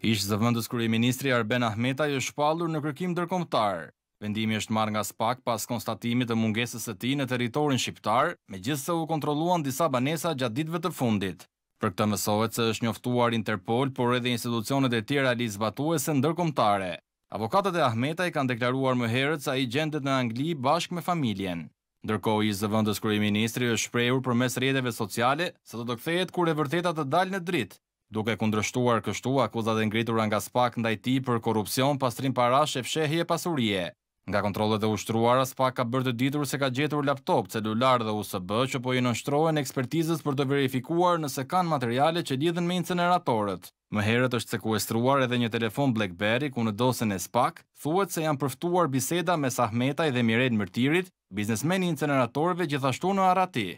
Ish zëvëndës kërë i ministri Arben Ahmeta është shpallur në kërkim dërkomtar. Vendimi është marrë nga spak pas konstatimit të mungesës e ti në teritorin shqiptar, me gjithë se u kontroluan disa banesa gjatë ditve të fundit. Për këtë mësohet se është njoftuar Interpol, por edhe institucionet e tjera li zbatuese dërkomtare. Avokatët e Ahmeta i kanë deklaruar më herët sa i gjendet në Angli bashk me familjen. Ndërko i zëvëndës kërë i ministri është shprejur për mes rjedeve sociale, se të do këthejet kur e vërtetat të dalë në dritë, duke kundrështuar kështu akuzat e ngritura nga SPAK ndaj ti për korupcion, pastrim parash e fshehje pasurie. Nga kontrolet e ushtruara, SPAK ka bërë të ditur se ka gjetur laptop, celular dhe USB që po i nështrojnë ekspertizës për të verifikuar nëse kanë materiale që lidhen me inceneratorët. Më herët është sekuestruar edhe një telefon Blackberry, ku në dosën e SPAK, thuet se janë përftuar biseda me Sahmetaj dhe Miret Mërtirit, biznesmeni inceneratorve gjithashtu në Arati.